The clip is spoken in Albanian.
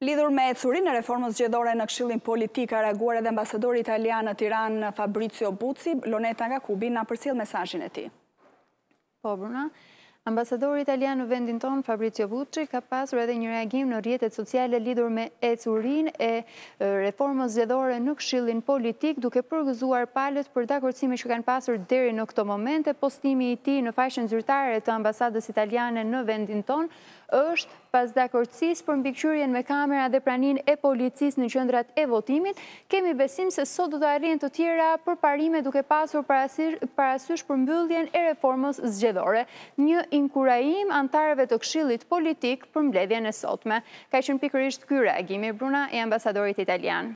Lidhur me e thurin e reformës gjedore në kshilin politika, reaguar edhe ambasador italian në Tiran Fabrizio Buci, Loneta Gakubi, në përsil mesajin e ti. Po, Bruna. Ambasador italian në vendin ton, Fabrizio Bucci, ka pasur edhe një reagim në rjetet sociale lidur me ecurin e reformës zedore në këshillin politik, duke përgëzuar palët për dakorcimi që kanë pasur deri në këto momente. Postimi i ti në fashën zyrtare të ambasadës italiane në vendin ton është pas dakorcis për mbikqyrien me kamera dhe pranin e policis në qëndrat e votimit. Kemi besim se sot do të arjen të tjera për parime duke pasur parasysh për mbylljen e reformës zgjedore. Një inkurajim antareve të kshilit politik për mbledhje në sotme. Ka qënë pikërisht kyra, Gimi Bruna e ambasadorit italian.